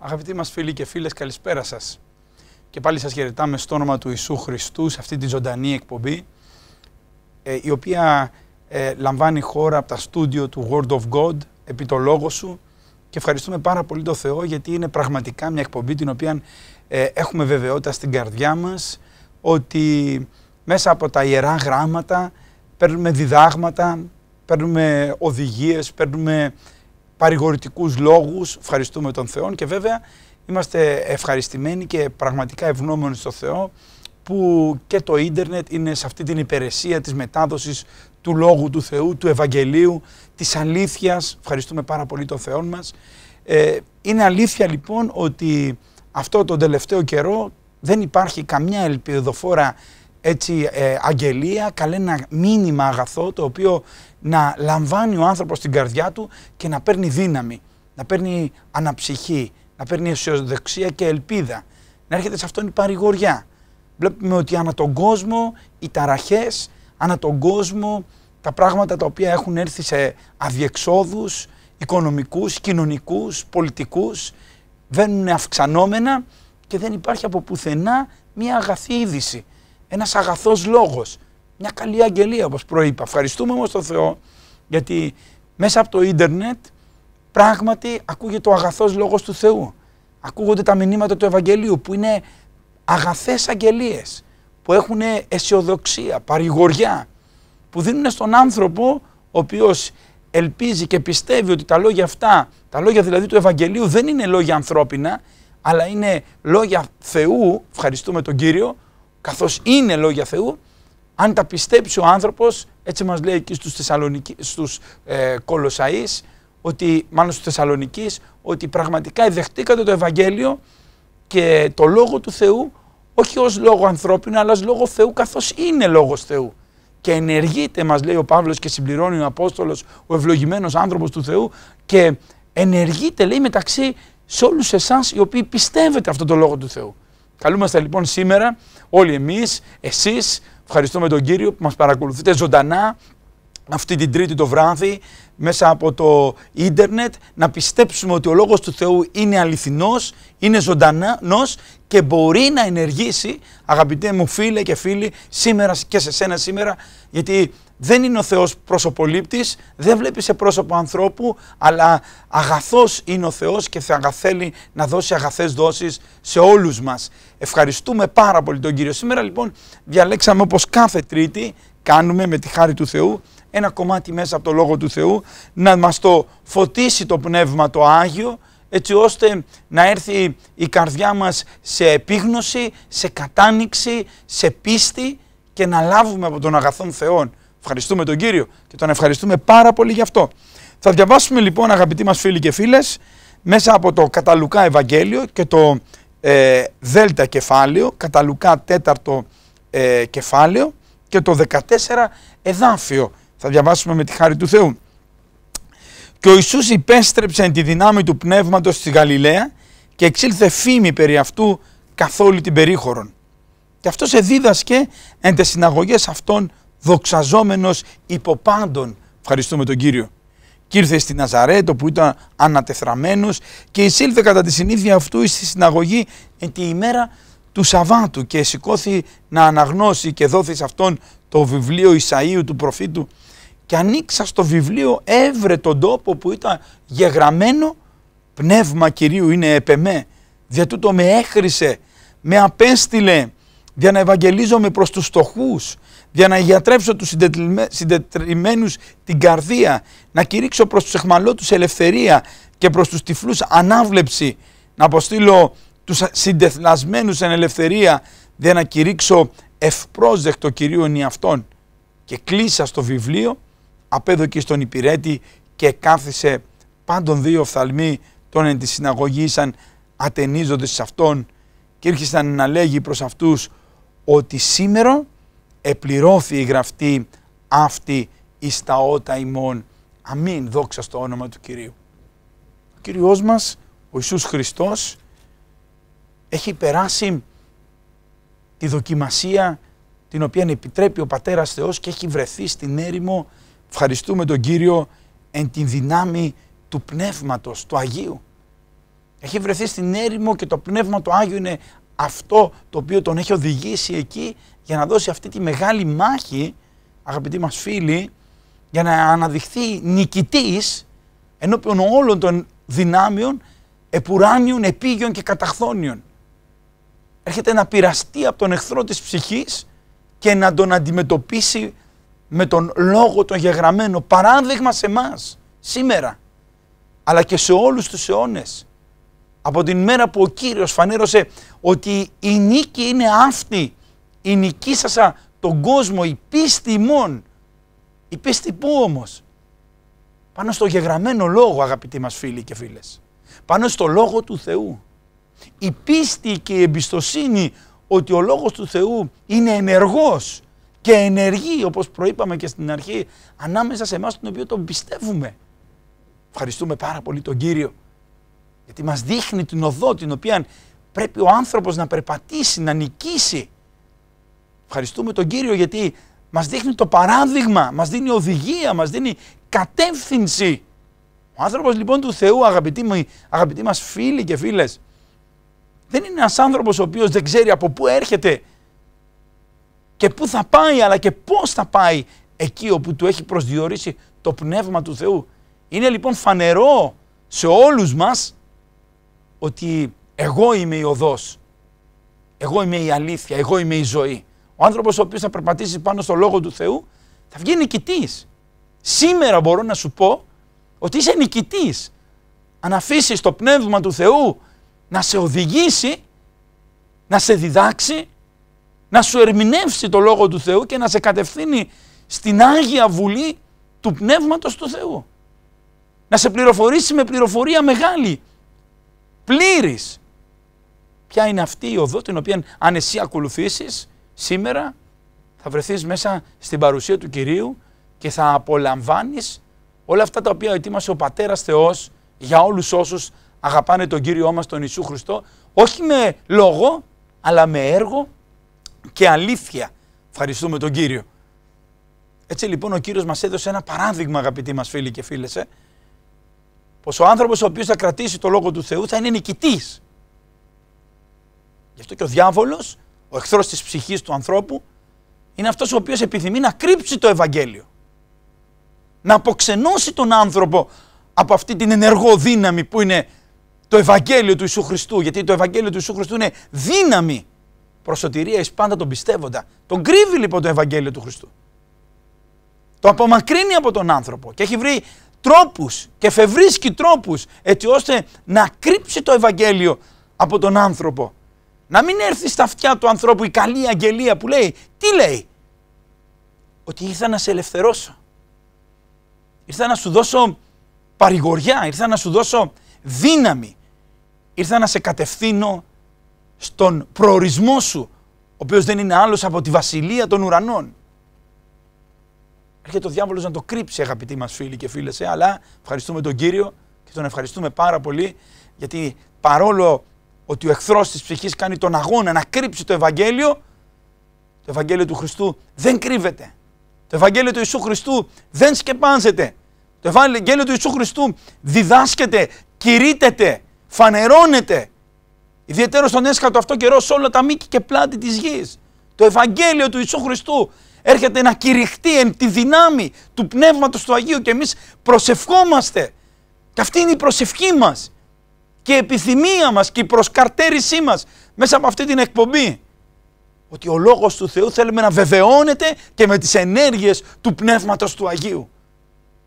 Αγαπητοί μας φίλοι και φίλες, καλησπέρα σας. Και πάλι σας χαιρετάμε στο όνομα του Ιησού Χριστού σε αυτή τη ζωντανή εκπομπή, ε, η οποία ε, λαμβάνει χώρα από τα στούντιο του Word of God, επί το λόγο σου, και ευχαριστούμε πάρα πολύ τον Θεό γιατί είναι πραγματικά μια εκπομπή την οποία ε, έχουμε βεβαιότητα στην καρδιά μας, ότι μέσα από τα Ιερά Γράμματα παίρνουμε διδάγματα, παίρνουμε οδηγίες, παίρνουμε παρηγορητικούς λόγους, ευχαριστούμε τον Θεό και βέβαια είμαστε ευχαριστημένοι και πραγματικά ευγνώμονες στο Θεό που και το ίντερνετ είναι σε αυτή την υπηρεσία της μετάδοσης του Λόγου του Θεού, του Ευαγγελίου, της αλήθειας. Ευχαριστούμε πάρα πολύ τον Θεό μας. Ε, είναι αλήθεια λοιπόν ότι αυτό τον τελευταίο καιρό δεν υπάρχει καμιά ελπιδοφόρα έτσι ε, αγγελία, καλένα μήνυμα αγαθό το οποίο να λαμβάνει ο άνθρωπος την καρδιά του και να παίρνει δύναμη, να παίρνει αναψυχή, να παίρνει αισιοδοξία και ελπίδα, να έρχεται σε αυτόν η παρηγοριά. Βλέπουμε ότι ανά τον κόσμο οι ταραχές, ανά τον κόσμο τα πράγματα τα οποία έχουν έρθει σε αδιεξόδους, οικονομικούς, κοινωνικούς, πολιτικούς, βαίνουν αυξανόμενα και δεν υπάρχει από πουθενά μία αγαθή είδηση, ένας αγαθός λόγος. Μια καλή αγγελία όπως προείπα. Ευχαριστούμε όμως τον Θεό γιατί μέσα από το ίντερνετ πράγματι ακούγεται το αγαθός λόγος του Θεού. Ακούγονται τα μηνύματα του Ευαγγελίου που είναι αγαθές αγγελίες που έχουν αισιοδοξία, παρηγοριά που δίνουν στον άνθρωπο ο οποίος ελπίζει και πιστεύει ότι τα λόγια αυτά, τα λόγια δηλαδή του Ευαγγελίου δεν είναι λόγια ανθρώπινα αλλά είναι λόγια Θεού, ευχαριστούμε τον Κύριο, καθώς είναι λόγια Θεού αν τα πιστέψει ο άνθρωπος, έτσι μας λέει εκεί στους, Θεσσαλονικ... ε, Κολοσαείς, ότι, μάλλον στους Θεσσαλονικείς, ότι πραγματικά δεχτήκατε το Ευαγγέλιο και το Λόγο του Θεού, όχι ως Λόγο ανθρώπινο, αλλά ως Λόγο Θεού, καθώς είναι Λόγος Θεού. Και ενεργείται, μας λέει ο Παύλος και συμπληρώνει ο Απόστολος, ο ευλογημένος άνθρωπος του Θεού, και ενεργείται, λέει, μεταξύ σε όλους εσάς οι οποίοι πιστεύετε αυτό το Λόγο του Θεού. Καλούμαστε λοιπόν σήμερα όλοι εμείς, εσείς, Ευχαριστούμε τον κύριο που μας παρακολουθείτε ζωντανά αυτή την Τρίτη το βράδυ μέσα από το ίντερνετ να πιστέψουμε ότι ο Λόγος του Θεού είναι αληθινός, είναι ζωντανός και μπορεί να ενεργήσει αγαπητέ μου φίλε και φίλοι σήμερα και σε σένα σήμερα γιατί δεν είναι ο Θεός προσωπολήπτης, δεν βλέπει σε πρόσωπο ανθρώπου, αλλά αγαθός είναι ο Θεός και θα θέλει να δώσει αγαθές δόσεις σε όλους μας. Ευχαριστούμε πάρα πολύ τον Κύριο. Σήμερα λοιπόν διαλέξαμε όπως κάθε Τρίτη, κάνουμε με τη χάρη του Θεού, ένα κομμάτι μέσα από το Λόγο του Θεού, να μας το φωτίσει το Πνεύμα το Άγιο, έτσι ώστε να έρθει η καρδιά μας σε επίγνωση, σε κατάνοιξη, σε πίστη και να λάβουμε από τον αγαθόν Θεόν. Ευχαριστούμε τον Κύριο και τον ευχαριστούμε πάρα πολύ γι' αυτό. Θα διαβάσουμε λοιπόν αγαπητοί μας φίλοι και φίλες μέσα από το Καταλουκά Ευαγγέλιο και το ε, Δέλτα κεφάλαιο, Καταλουκά τέταρτο ε, κεφάλαιο και το 14 εδάφιο. Θα διαβάσουμε με τη χάρη του Θεού. Και ο Ιησούς υπέστρεψε εν τη δυνάμει του πνεύματος στη Γαλιλαία και εξήλθε φήμη περί αυτού καθ' την περίχωρον. Και αυτός εδίδασκε εν τες συναγωγές αυτών δοξαζόμενος πάντων Ευχαριστούμε τον Κύριο. Και ήρθε στη Ναζαρέτο που ήταν ανατεθραμένος και εισήλθε κατά τη συνήθεια αυτού στη συναγωγή εν τη ημέρα του Σαββάτου και σηκώθη να αναγνώσει και δόθη σε αυτόν το βιβλίο Ισαΐου του προφήτου και ανοίξα στο βιβλίο έβρε τον τόπο που ήταν γεγραμμένο πνεύμα Κυρίου είναι επεμέ δια τούτο με έχρισε με απέστειλε για να ευαγγελίζομαι προς τους στοχούς για να γιατρέψω τους συντετριμένους την καρδία, να κηρύξω προς τους εχμαλώτους ελευθερία και προς τους τυφλούς ανάβλεψη, να αποστείλω τους συντεθλασμένους εν ελευθερία, για να κηρύξω ευπρόσδεκτο Κυρίων αυτών. Και κλείσα στο βιβλίο, απέδωκε στον υπηρέτη και κάθισε πάντων δύο φθαλμοί των εν της συναγωγής ήσαν ατενίζοντες σε αυτόν και ήρχισαν να λέγει προς αυτούς ότι σήμερα επληρώθη η γραφτή αυτή εις τα ότα ημών. Αμήν, δόξα στο όνομα του Κυρίου. Ο Κύριος μας, ο Ιησούς Χριστός, έχει περάσει τη δοκιμασία την οποία επιτρέπει ο Πατέρας Θεός και έχει βρεθεί στην έρημο. Ευχαριστούμε τον Κύριο εν την δυνάμει του Πνεύματος, του Αγίου. Έχει βρεθεί στην έρημο και το Πνεύμα του Άγιο είναι αυτό το οποίο τον έχει οδηγήσει εκεί για να δώσει αυτή τη μεγάλη μάχη, αγαπητοί μας φίλοι, για να αναδειχθεί νικητής ενώπιον όλων των δυνάμεων επουράνιων, επίγειων και καταχθόνιων. Έρχεται να πειραστεί από τον εχθρό της ψυχής και να τον αντιμετωπίσει με τον λόγο τον γεγραμμένο παράδειγμα σε εμάς σήμερα αλλά και σε όλους τους αιώνες από την μέρα που ο Κύριος φανέρωσε ότι η νίκη είναι αυτή η νικήσασα τον κόσμο, η πίστη μόν, η πίστη που όμως, πάνω στο γεγραμμένο λόγο αγαπητοί μας φίλοι και φίλες, πάνω στο λόγο του Θεού. Η πίστη και η εμπιστοσύνη ότι ο λόγος του Θεού είναι ενεργός και ενεργεί όπως προείπαμε και στην αρχή ανάμεσα σε εμάς τον οποίο τον πιστεύουμε. Ευχαριστούμε πάρα πολύ τον Κύριο γιατί μας δείχνει την οδό την οποία πρέπει ο άνθρωπος να περπατήσει, να νικήσει Ευχαριστούμε τον Κύριο γιατί μας δείχνει το παράδειγμα, μας δίνει οδηγία, μας δίνει κατεύθυνση. Ο άνθρωπος λοιπόν του Θεού, αγαπητοί, μου, αγαπητοί μας φίλοι και φίλες, δεν είναι ένας άνθρωπος ο οποίος δεν ξέρει από πού έρχεται και πού θα πάει, αλλά και πώς θα πάει εκεί όπου του έχει προσδιορίσει το Πνεύμα του Θεού. Είναι λοιπόν φανερό σε όλους μας ότι εγώ είμαι η οδός, εγώ είμαι η αλήθεια, εγώ είμαι η ζωή. Ο άνθρωπος ο οποίος θα περπατήσει πάνω στο λόγο του Θεού θα βγει νικητής. Σήμερα μπορώ να σου πω ότι είσαι νικητής. Αν αφήσεις το πνεύμα του Θεού να σε οδηγήσει, να σε διδάξει, να σου ερμηνεύσει το λόγο του Θεού και να σε κατευθύνει στην Άγια Βουλή του Πνεύματος του Θεού. Να σε πληροφορήσει με πληροφορία μεγάλη, πλήρης. Ποια είναι αυτή η οδό την οποία αν εσύ ακολουθήσεις Σήμερα θα βρεθείς μέσα στην παρουσία του Κυρίου και θα απολαμβάνεις όλα αυτά τα οποία ετοίμασε ο Πατέρας Θεός για όλους όσους αγαπάνε τον Κύριό μας τον Ιησού Χριστό όχι με λόγο αλλά με έργο και αλήθεια. Ευχαριστούμε τον Κύριο. Έτσι λοιπόν ο Κύριος μας έδωσε ένα παράδειγμα αγαπητοί μας φίλοι και φίλες ε? πως ο άνθρωπος ο οποίος θα κρατήσει το Λόγο του Θεού θα είναι νικητής. Γι' αυτό και ο διάβολος ο εχθρός της ψυχής του ανθρώπου, είναι αυτός ο οποίος επιθυμεί να κρύψει το Ευαγγέλιο. Να αποξενώσει τον άνθρωπο από αυτή την ενεργό δύναμη που είναι το Ευαγγέλιο του Ιησού Χριστού. Γιατί το Ευαγγέλιο του Ιησού Χριστού είναι δύναμη προσωτηρία εις πάντα τον πιστεύοντα. Τον κρύβει λοιπόν το Ευαγγέλιο του Χριστού. Το απομακρύνει από τον άνθρωπο και έχει βρει τρόπους και φευρίσκει τρόπους, έτσι ώστε να κρύψει το Ευαγγέλιο από τον άνθρωπο να μην έρθει στα αυτιά του ανθρώπου η καλή αγγελία που λέει. Τι λέει. Ότι ήρθα να σε ελευθερώσω. Ήρθα να σου δώσω παρηγοριά. Ήρθα να σου δώσω δύναμη. Ήρθα να σε κατευθύνω στον προορισμό σου. Ο οποίος δεν είναι άλλος από τη βασιλεία των ουρανών. Έρχεται ο διάβολος να το κρύψει αγαπητοί μας φίλοι και φίλες. Ε, αλλά ευχαριστούμε τον Κύριο και τον ευχαριστούμε πάρα πολύ γιατί παρόλο ότι ο εχθρός της ψυχής κάνει τον αγώνα να κρύψει το Ευαγγέλιο, το Ευαγγέλιο του Χριστού δεν κρύβεται. Το Ευαγγέλιο του Ιησού Χριστού δεν σκεπάζεται. Το Ευαγγέλιο του Ιησού Χριστού διδάσκεται, κηρύτεται, φανερώνεται. Ιδιαίτερο στον έσχατο αυτό καιρό σε όλα τα μήκη και πλάτη της γης. Το Ευαγγέλιο του Ιησού Χριστού έρχεται να κηρυχτεί εν τη δυνάμει του Πνεύματος του Αγίου και εμείς προσευχόμαστε. Και αυτή είναι η προσευχή μας και η επιθυμία μας και η προσκαρτέρησή μας μέσα από αυτή την εκπομπή ότι ο Λόγος του Θεού θέλουμε να βεβαιώνεται και με τις ενέργειες του Πνεύματος του Αγίου.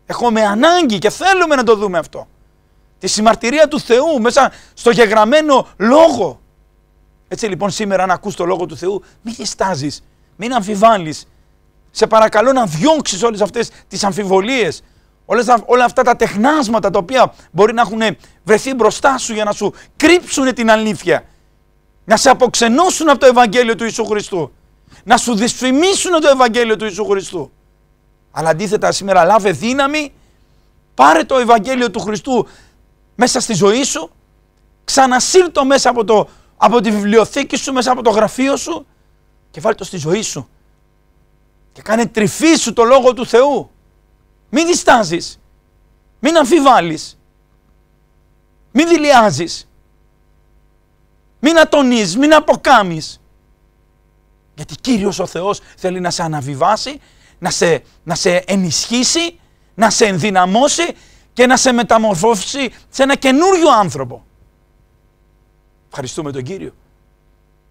Έχουμε ανάγκη και θέλουμε να το δούμε αυτό. Τη συμμαρτυρία του Θεού μέσα στο γεγραμμένο Λόγο. Έτσι λοιπόν σήμερα αν ακούς το Λόγο του Θεού μην διστάζεις, μην αμφιβάλλεις. Σε παρακαλώ να διώξεις όλες αυτές τις αμφιβολίες, όλα αυτά τα τεχνάσματα τα οποία μπορεί να έχουν βρεθεί μπροστά σου για να σου κρύψουν την αλήθεια. Να σε αποξενώσουν από το Ευαγγέλιο του Ιησού Χριστού. Να σου δυσφημίσουν το Ευαγγέλιο του Ιησού Χριστού. Αλλά αντίθετα σήμερα λάβε δύναμη, πάρε το Ευαγγέλιο του Χριστού μέσα στη ζωή σου, ξανασύρτω μέσα από, το, από τη βιβλιοθήκη σου, μέσα από το γραφείο σου και βάλ το στη ζωή σου. Και κάνε τρυφή σου το Λόγο του Θεού. Μην διστάζεις. Μην αμφιβάλλεις. Μην δηλιάζεις. Μην ατονείς, μην αποκάμεις. Γιατί Κύριος ο Θεός θέλει να σε αναβιβάσει, να σε, να σε ενισχύσει, να σε ενδυναμώσει και να σε μεταμορφώσει σε ένα καινούριο άνθρωπο. Ευχαριστούμε τον Κύριο.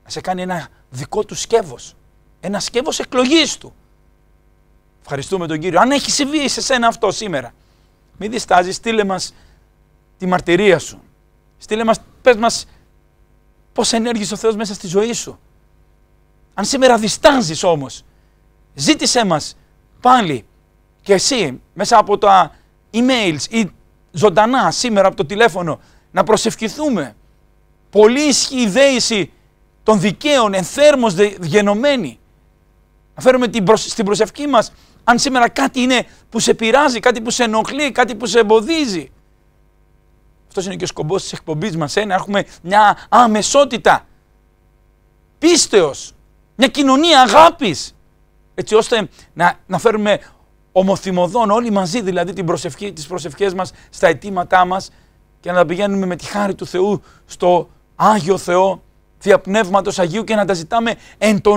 Να σε κάνει ένα δικό του σκεύος. Ένα σκεύος εκλογής του. Ευχαριστούμε τον Κύριο. Αν έχεις συμβεί σε σένα αυτό σήμερα, Μη διστάζεις, στείλε μας τη μαρτυρία σου. Στείλε μας, πες μας πώς ενέργησε ο Θεός μέσα στη ζωή σου. Αν σήμερα διστάζεις όμως, ζήτησέ μας πάλι και εσύ μέσα από τα emails ή ζωντανά σήμερα από το τηλέφωνο να προσευχηθούμε. Πολύ ισχύει η δέηση των δικαίων, ενθέρμος γενομένη. Να φέρουμε στην προσευχή μας αν σήμερα κάτι είναι που σε πειράζει, κάτι που σε ενοχλεί, κάτι που σε εμποδίζει. Αυτός είναι και ο σκοπό της εκπομπής μας, ε, να έχουμε μια αμεσότητα. Πίστεως, μια κοινωνία αγάπης, έτσι ώστε να, να φέρουμε ομοθυμοδόν όλοι μαζί δηλαδή την προσευχή, τις προσευχές μας στα αιτήματά μας και να τα πηγαίνουμε με τη χάρη του Θεού στο Άγιο Θεό, Θεία Πνεύματος Αγίου και να τα ζητάμε εν το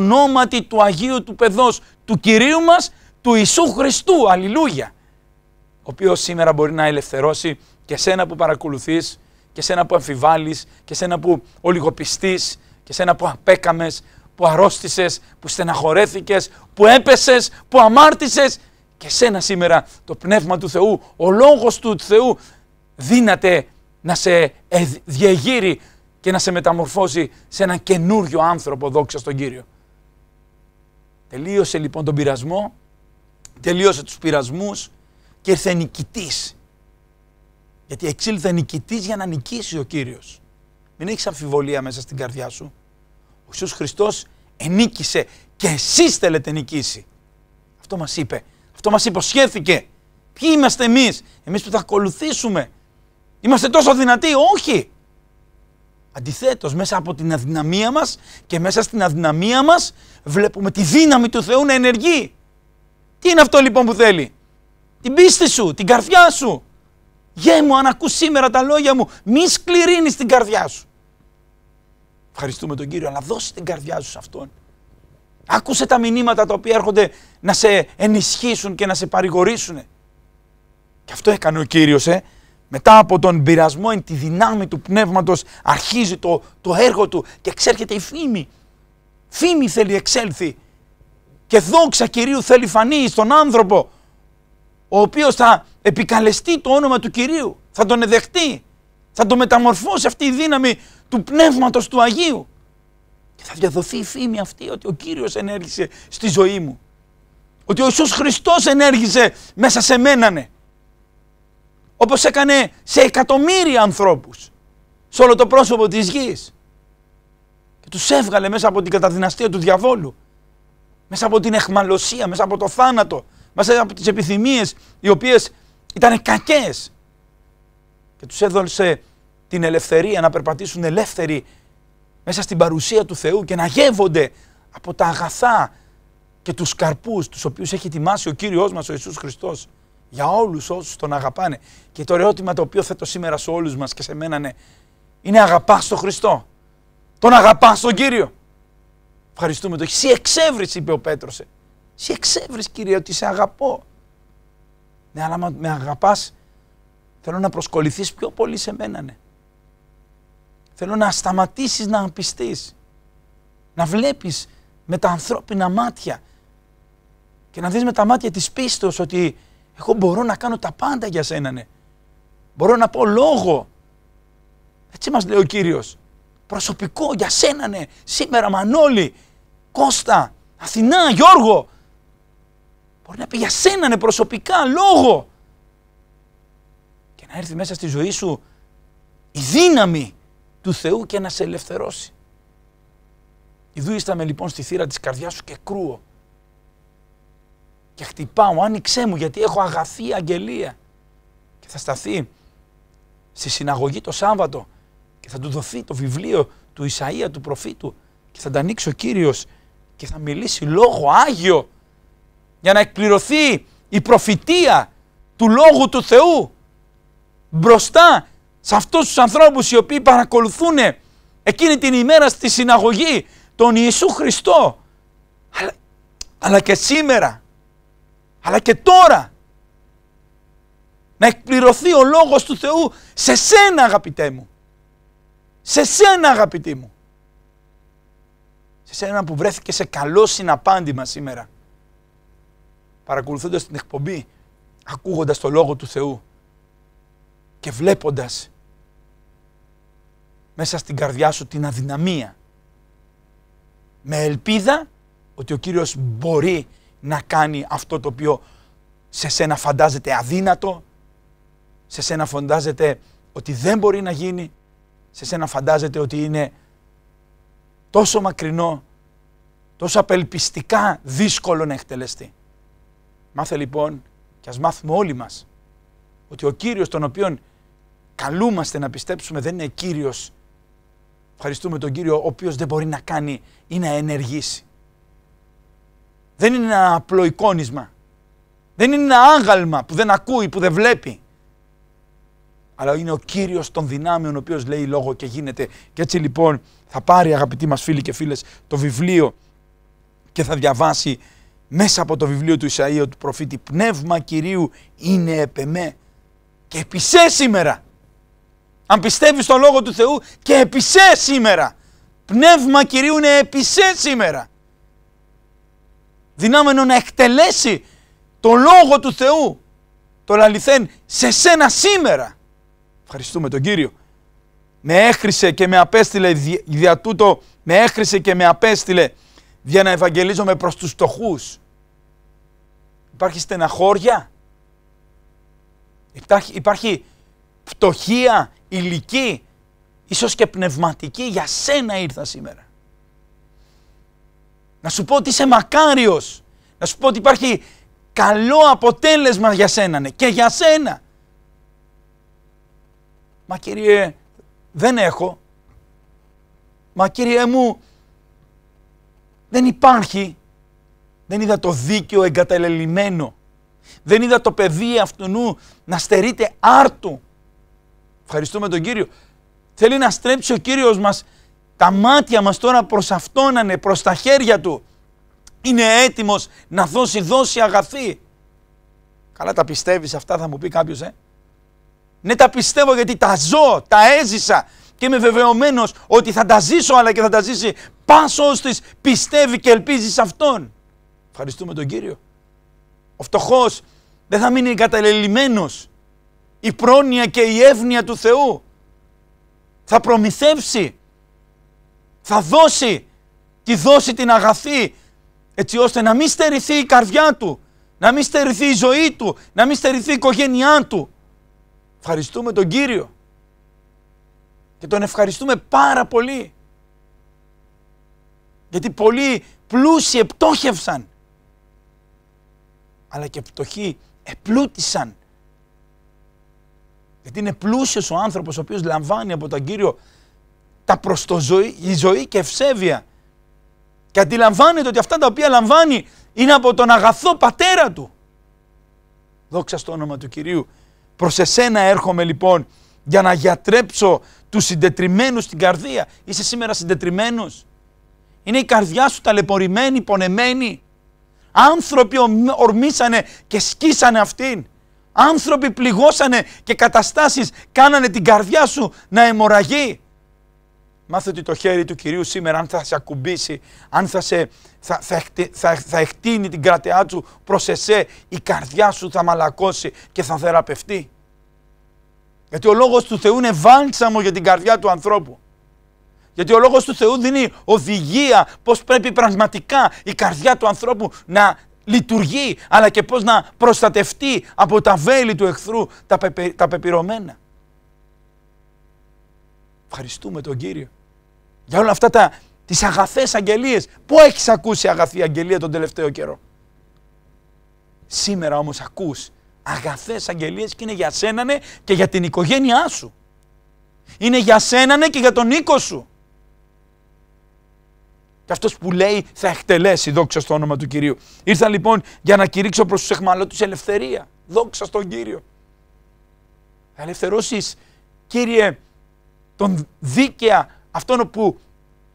του Αγίου του Παιδός, του Κυρίου μας του Ιησού Χριστού, αλληλούια, ο οποίος σήμερα μπορεί να ελευθερώσει και σένα που παρακολουθείς, και σένα που αμφιβάλλεις, και σένα που ολιγοπιστείς, και σένα που απέκαμες, που αρρώστησες, που στεναχωρέθηκες, που έπεσες, που αμάρτησες. Και σένα σήμερα το Πνεύμα του Θεού, ο Λόγος του Θεού δύναται να σε διεγείρει και να σε μεταμορφώσει σε έναν καινούριο άνθρωπο, δόξα στον Κύριο. Τελείωσε λοιπόν τον πειρασμό, τελείωσε τους πειρασμούς και ήρθε νικητής. Γιατί εξήλθε νικητής για να νικήσει ο Κύριος. Μην έχεις αμφιβολία μέσα στην καρδιά σου. Ο Ιησούς Χριστός ενίκησε και εσείς θέλετε νικήσει. Αυτό μας είπε. Αυτό μας υποσχέθηκε. Ποιοι είμαστε εμείς. Εμείς που θα ακολουθήσουμε. Είμαστε τόσο δυνατοί. Όχι. Αντιθέτως, μέσα από την αδυναμία μας και μέσα στην αδυναμία μας βλέπουμε τη δύναμη του Θεού να ενεργεί. Τι είναι αυτό λοιπόν που θέλει. Την πίστη σου, την καρδιά σου. Γε μου αν ακούς σήμερα τα λόγια μου, μη σκληρύνεις την καρδιά σου. Ευχαριστούμε τον Κύριο, αλλά δώσε την καρδιά σου σε Αυτόν. Άκουσε τα μηνύματα τα οποία έρχονται να σε ενισχύσουν και να σε παρηγορήσουν. Και αυτό έκανε ο Κύριος, ε. Μετά από τον πειρασμό εν τη δυνάμει του πνεύματος αρχίζει το, το έργο του και εξέρχεται η φήμη. Φήμη θέλει εξέλθει και δόξα Κυρίου θέλει φανεί στον άνθρωπο ο οποίος θα επικαλεστεί το όνομα του Κυρίου, θα τον εδεχτεί, θα τον μεταμορφώσει αυτή η δύναμη του Πνεύματος του Αγίου και θα διαδοθεί η φήμη αυτή ότι ο Κύριος ενέργησε στη ζωή μου, ότι ο Ιησούς Χριστός ενέργησε μέσα σε μένανε, όπως έκανε σε εκατομμύρια ανθρώπους σε όλο το πρόσωπο της γης και τους έβγαλε μέσα από την καταδυναστία του διαβόλου μέσα από την εχμαλωσία, μέσα από το θάνατο, μέσα από τις επιθυμίες οι οποίες ήταν κακές και τους έδωσε την ελευθερία να περπατήσουν ελεύθεροι μέσα στην παρουσία του Θεού και να γεύονται από τα αγαθά και τους καρπούς τους οποίους έχει ετοιμάσει ο Κύριος μας ο Ιησούς Χριστός για όλους όσους τον αγαπάνε. Και το ερώτημα το οποίο θέτω σήμερα σε όλους μας και σε μένα είναι είναι αγαπάς τον Χριστό, τον αγαπάς τον Κύριο. Ευχαριστούμε το. Σι εξέβρισε, είπε ο Πέτρος. Ε. Σι εξέβρισε, Κύριε, ότι σε αγαπώ. Ναι, αλλά με αγαπάς, θέλω να προσκοληθείς πιο πολύ σε μένα, ναι. Θέλω να σταματήσεις να πιστείς. Να βλέπεις με τα ανθρώπινα μάτια και να δεις με τα μάτια της πίστος ότι εγώ μπορώ να κάνω τα πάντα για σένα, ναι. Μπορώ να πω λόγο. Έτσι μας λέει ο Κύριος προσωπικό για σένα ναι. Σήμερα Μανώλη, Κώστα, Αθηνά, Γιώργο. Μπορεί να πει για σένα ναι προσωπικά λόγο. Και να έρθει μέσα στη ζωή σου η δύναμη του Θεού και να σε ελευθερώσει. Ιδού με λοιπόν στη θύρα της καρδιάς σου και κρούω. Και χτυπάω, άνοιξέ μου γιατί έχω αγαθή αγγελία. Και θα σταθεί στη συναγωγή το Σάββατο θα του δοθεί το βιβλίο του Ισαΐα, του προφήτου και θα τα ανοίξει ο Κύριος και θα μιλήσει λόγο Άγιο για να εκπληρωθεί η προφητεία του Λόγου του Θεού μπροστά σε αυτούς τους ανθρώπους οι οποίοι παρακολουθούν εκείνη την ημέρα στη συναγωγή τον Ιησού Χριστό αλλά, αλλά και σήμερα αλλά και τώρα να εκπληρωθεί ο Λόγος του Θεού σε σένα αγαπητέ μου σε σένα αγαπητή μου. Σε σένα που βρέθηκε σε καλό συναπάντημα σήμερα. Παρακολουθώντας την εκπομπή, ακούγοντας το Λόγο του Θεού και βλέποντας μέσα στην καρδιά σου την αδυναμία. Με ελπίδα ότι ο Κύριος μπορεί να κάνει αυτό το οποίο σε σένα φαντάζεται αδύνατο, σε σένα φαντάζεται ότι δεν μπορεί να γίνει, σε σένα φαντάζεται ότι είναι τόσο μακρινό, τόσο απελπιστικά δύσκολο να εκτελεστεί. Μάθε λοιπόν και ας μάθουμε όλοι μας ότι ο Κύριος τον οποίον καλούμαστε να πιστέψουμε δεν είναι Κύριος. Ευχαριστούμε τον Κύριο ο οποίος δεν μπορεί να κάνει ή να ενεργήσει. Δεν είναι ένα απλοικόνισμα. Δεν είναι ένα άγαλμα που δεν ακούει, που δεν βλέπει αλλά είναι ο Κύριος των δυνάμεων ο οποίος λέει λόγο και γίνεται. Και έτσι λοιπόν θα πάρει αγαπητοί μας φίλοι και φίλες το βιβλίο και θα διαβάσει μέσα από το βιβλίο του Ισαΐου του προφήτη «Πνεύμα Κυρίου είναι επεμέ και επισέ σήμερα». Αν πιστεύεις στον Λόγο του Θεού και επισέ σήμερα. Πνεύμα Κυρίου είναι επισέ σήμερα. Δυνάμενο να εκτελέσει το Λόγο του Θεού, το λαληθέν, σε σένα σήμερα. Ευχαριστούμε τον Κύριο. Με έχρισε και με απέστειλε δια τούτο, με έχρισε και με απέστειλε για να ευαγγελίζομαι προς τους φτωχούς. Υπάρχει στεναχώρια. Υπάρχει, υπάρχει φτωχία, ηλική, ίσως και πνευματική. Για σένα ήρθα σήμερα. Να σου πω ότι είσαι μακάριος. Να σου πω ότι υπάρχει καλό αποτέλεσμα για σένα. Ναι. Και για σένα. Μα κύριε δεν έχω. Μα κύριε μου δεν υπάρχει. Δεν είδα το δίκαιο εγκαταλελειμμένο. Δεν είδα το παιδί αυτού να στερείται άρτου. Ευχαριστούμε τον Κύριο. Θέλει να στρέψει ο Κύριος μας τα μάτια μας τώρα προς Αυτόν είναι, προς τα χέρια Του. Είναι έτοιμος να δώσει δώσει αγαθή. Καλά τα πιστεύεις αυτά θα μου πει κάποιος, ε. Ναι, τα πιστεύω γιατί τα ζω, τα έζησα και είμαι βεβαιωμένος ότι θα τα ζήσω, αλλά και θα τα ζήσει πάσο τη πιστεύει και ελπίζει σε αυτόν. Ευχαριστούμε τον κύριο. Ο φτωχός δεν θα μείνει εγκαταλελειμμένος. Η πρόνοια και η εύνοια του Θεού θα προμηθεύσει, θα δώσει τη δώσει την αγαθή έτσι ώστε να μην στερηθεί η καρδιά του, να μην στερηθεί η ζωή του, να μην στερηθεί η οικογένειά του, Ευχαριστούμε τον Κύριο και τον ευχαριστούμε πάρα πολύ. Γιατί πολλοί πλούσιοι επτόχευσαν, αλλά και πτωχοί επλούτησαν. Γιατί είναι πλούσιος ο άνθρωπος ο οποίος λαμβάνει από τον Κύριο τα προς το ζωή, η ζωή και ευσέβεια. Και αντιλαμβάνεται ότι αυτά τα οποία λαμβάνει είναι από τον αγαθό πατέρα του. Δόξα στο όνομα του Κυρίου. Προς εσένα έρχομαι λοιπόν για να γιατρέψω τους συντετριμένους στην καρδία. Είσαι σήμερα συντετριμένος. Είναι η καρδιά σου ταλαιπωρημένη, πονεμένη. Άνθρωποι ορμήσανε και σκίσανε αυτήν. Άνθρωποι πληγώσανε και καταστάσεις κάνανε την καρδιά σου να αιμορραγεί. Μάθε ότι το χέρι του Κυρίου σήμερα αν θα σε ακουμπήσει, αν θα, σε, θα, θα, εκτείνει την κρατεά του προς εσέ, η καρδιά σου θα μαλακώσει και θα θεραπευτεί. Γιατί ο λόγος του Θεού είναι βάλσαμο για την καρδιά του ανθρώπου. Γιατί ο λόγος του Θεού δίνει οδηγία πώς πρέπει πραγματικά η καρδιά του ανθρώπου να λειτουργεί, αλλά και πώς να προστατευτεί από τα βέλη του εχθρού, τα, πεπε, τα Ευχαριστούμε τον Κύριο. Για όλα αυτά τα, τις αγαθές αγγελίες. Πού έχεις ακούσει αγαθή αγγελία τον τελευταίο καιρό. Σήμερα όμως ακούς αγαθές αγγελίες και είναι για σένανε και για την οικογένειά σου. Είναι για σένανε και για τον οίκο σου. Και αυτός που λέει θα εκτελέσει δόξα στο όνομα του Κυρίου. Ήρθα λοιπόν για να κηρύξω προς τους εχμαλώτους ελευθερία. Δόξα στον Κύριο. Θα ελευθερώσεις Κύριε τον δίκαια αυτόν που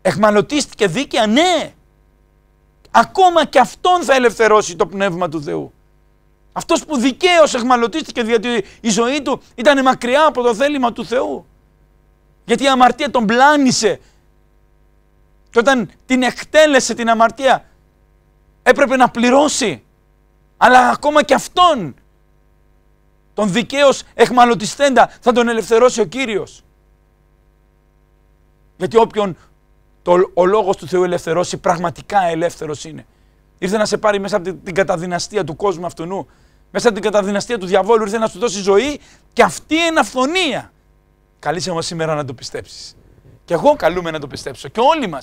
εχμαλωτίστηκε δίκαια, ναι. Ακόμα και αυτόν θα ελευθερώσει το Πνεύμα του Θεού. Αυτός που δικαίως εχμαλωτίστηκε διότι η ζωή του ήταν μακριά από το θέλημα του Θεού. Γιατί η αμαρτία τον πλάνησε. Και όταν την εκτέλεσε την αμαρτία έπρεπε να πληρώσει. Αλλά ακόμα και αυτόν τον δικαίως εχμαλωτιστέντα θα τον ελευθερώσει ο Κύριος. Γιατί όποιον το, ο λόγος του Θεού ελευθερώσει, πραγματικά ελεύθερος είναι. Ήρθε να σε πάρει μέσα από την καταδυναστία του κόσμου αυτού νου, μέσα από την καταδυναστία του διαβόλου, ήρθε να σου δώσει ζωή και αυτή είναι αυθονία. Καλείσαι μα σήμερα να το πιστέψεις. Και εγώ καλούμε να το πιστέψω. Και όλοι μας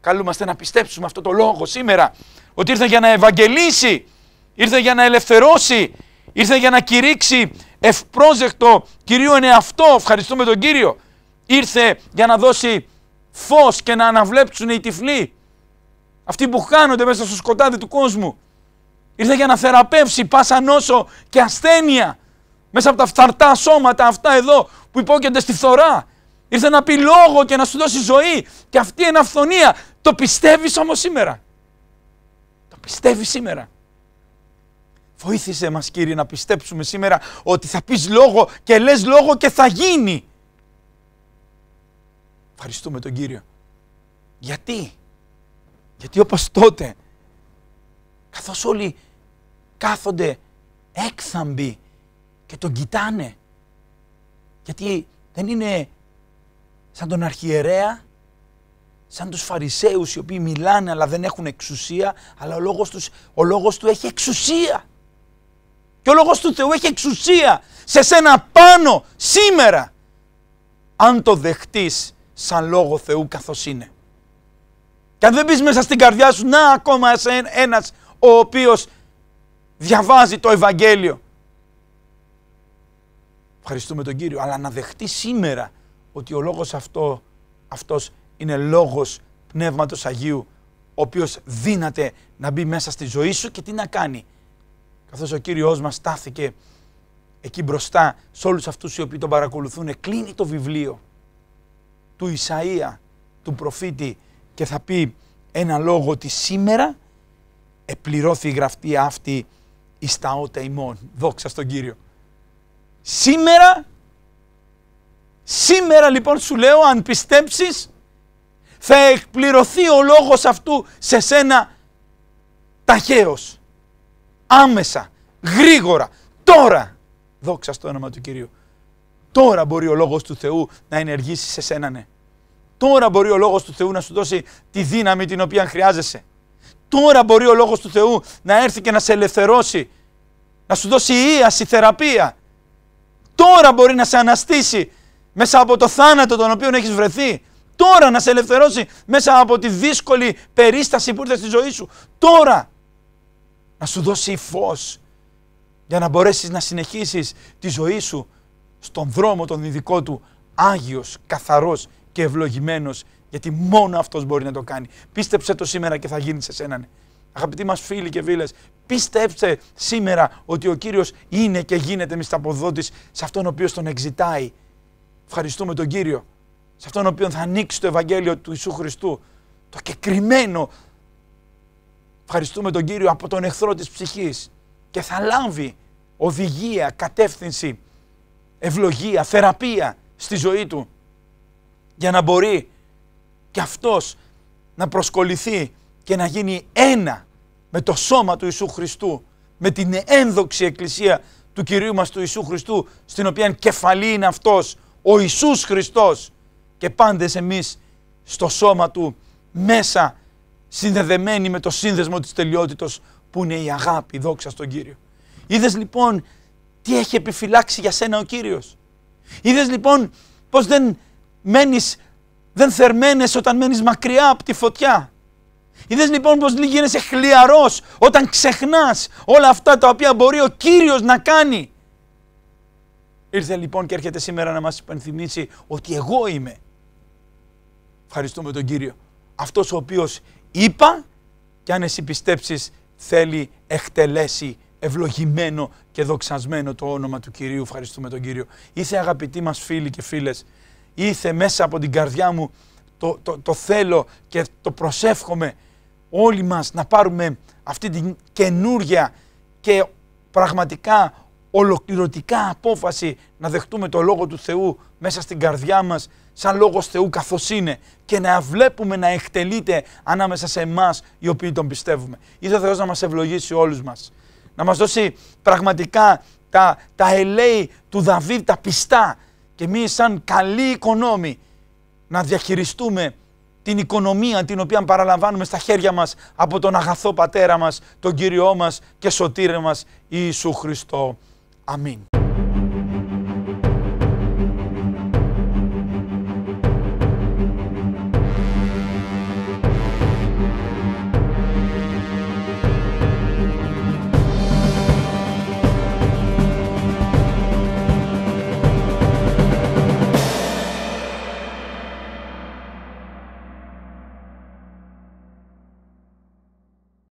καλούμαστε να πιστέψουμε αυτό το λόγο σήμερα. Ότι ήρθε για να ευαγγελίσει, ήρθε για να ελευθερώσει, ήρθε για να κηρύξει ευπρόζεκτο κυρίω είναι αυτό. Ευχαριστούμε τον κύριο ήρθε για να δώσει φως και να αναβλέψουν οι τυφλοί. Αυτοί που χάνονται μέσα στο σκοτάδι του κόσμου. Ήρθε για να θεραπεύσει πάσα νόσο και ασθένεια μέσα από τα φθαρτά σώματα αυτά εδώ που υπόκεινται στη φθορά. Ήρθε να πει λόγο και να σου δώσει ζωή και αυτή είναι αυθονία. Το πιστεύεις όμως σήμερα. Το πιστεύεις σήμερα. Βοήθησε μας Κύριε να πιστέψουμε σήμερα ότι θα πεις λόγο και λες λόγο και θα γίνει. Ευχαριστούμε τον Κύριο. Γιατί. Γιατί όπως τότε, καθώς όλοι κάθονται έκθαμποι και τον κοιτάνε, γιατί δεν είναι σαν τον αρχιερέα, σαν τους φαρισαίους οι οποίοι μιλάνε αλλά δεν έχουν εξουσία, αλλά ο λόγος, τους, ο λόγος του έχει εξουσία. Και ο λόγος του Θεού έχει εξουσία σε σένα πάνω σήμερα, αν το δεχτείς σαν λόγο Θεού καθώς είναι. Και αν δεν μπει μέσα στην καρδιά σου, να ακόμα ένας ο οποίος διαβάζει το Ευαγγέλιο. Ευχαριστούμε τον Κύριο, αλλά να δεχτεί σήμερα ότι ο λόγος αυτό, αυτός είναι λόγος Πνεύματος Αγίου, ο οποίος δύναται να μπει μέσα στη ζωή σου και τι να κάνει. Καθώς ο Κύριος μας στάθηκε εκεί μπροστά σε όλους αυτούς οι οποίοι τον παρακολουθούν, κλείνει το βιβλίο του Ισαΐα, του προφήτη και θα πει ένα λόγο ότι σήμερα επληρώθη η γραφτή αυτή εις τα ότα ημών. Δόξα στον Κύριο. Σήμερα, σήμερα λοιπόν σου λέω αν πιστέψεις θα εκπληρωθεί ο λόγος αυτού σε σένα ταχαίως, άμεσα, γρήγορα, τώρα. Δόξα στο όνομα του Κυρίου. Τώρα μπορεί ο λόγος του Θεού να ενεργήσει σε σένα, ναι. Τώρα μπορεί ο λόγος του Θεού να σου δώσει τη δύναμη την οποία χρειάζεσαι. Τώρα μπορεί ο λόγος του Θεού να έρθει και να σε ελευθερώσει, να σου δώσει ίαση, θεραπεία. Τώρα μπορεί να σε αναστήσει μέσα από το θάνατο τον οποίο έχεις βρεθεί. Τώρα να σε ελευθερώσει μέσα από τη δύσκολη περίσταση που ήρθε στη ζωή σου. Τώρα να σου δώσει φως για να μπορέσεις να συνεχίσεις τη ζωή σου στον δρόμο τον ειδικό του άγιος, καθαρός και ευλογημένος γιατί μόνο αυτός μπορεί να το κάνει. Πίστεψε το σήμερα και θα γίνεις σε σέναν. Αγαπητοί μας φίλοι και φίλες, πίστεψε σήμερα ότι ο Κύριος είναι και γίνεται μισταποδότης σε αυτόν ο οποίος τον εξητάει. Ευχαριστούμε τον Κύριο. Σε αυτόν ο οποίον θα ανοίξει το Ευαγγέλιο του Ιησού Χριστού. Το κεκριμένο. Ευχαριστούμε τον Κύριο από τον εχθρό της ψυχής. Και θα λάβει οδηγία, κατεύθυνση ευλογία, θεραπεία στη ζωή του για να μπορεί και αυτός να προσκοληθεί και να γίνει ένα με το σώμα του Ιησού Χριστού, με την ένδοξη εκκλησία του Κυρίου μας του Ιησού Χριστού, στην οποία κεφαλή είναι αυτός, ο Ιησούς Χριστός και πάντες εμείς στο σώμα του μέσα συνδεδεμένοι με το σύνδεσμο της τελειότητος που είναι η αγάπη, δόξα στον Κύριο. Είδες λοιπόν τι έχει επιφυλάξει για σένα ο Κύριος. Είδες λοιπόν πως δεν μένεις, δεν θερμαίνες όταν μένεις μακριά από τη φωτιά. Είδες λοιπόν πως γίνεσαι χλιαρός όταν ξεχνάς όλα αυτά τα οποία μπορεί ο Κύριος να κάνει. Ήρθε λοιπόν και έρχεται σήμερα να μας υπενθυμίσει ότι εγώ είμαι. Ευχαριστούμε τον Κύριο. Αυτός ο οποίος είπα και αν εσύ πιστέψεις θέλει εκτελέσει ευλογημένο και δοξασμένο το όνομα του Κυρίου. Ευχαριστούμε τον Κύριο. Ήθε αγαπητοί μας φίλοι και φίλες, ήθε μέσα από την καρδιά μου το, το, το θέλω και το προσεύχομαι όλοι μας να πάρουμε αυτή την καινούργια και πραγματικά ολοκληρωτικά απόφαση να δεχτούμε το Λόγο του Θεού μέσα στην καρδιά μας σαν Λόγος Θεού καθώς είναι και να βλέπουμε να εκτελείται ανάμεσα σε εμάς οι οποίοι τον πιστεύουμε. Ήθε ο Θεός να μας ευλογήσει όλους μας να μας δώσει πραγματικά τα, τα ελέη του Δαβίδ, τα πιστά και εμείς σαν καλοί οικονόμοι να διαχειριστούμε την οικονομία την οποία παραλαμβάνουμε στα χέρια μας από τον αγαθό Πατέρα μας, τον Κύριό μας και Σωτήρα μας Ιησού Χριστό. Αμήν.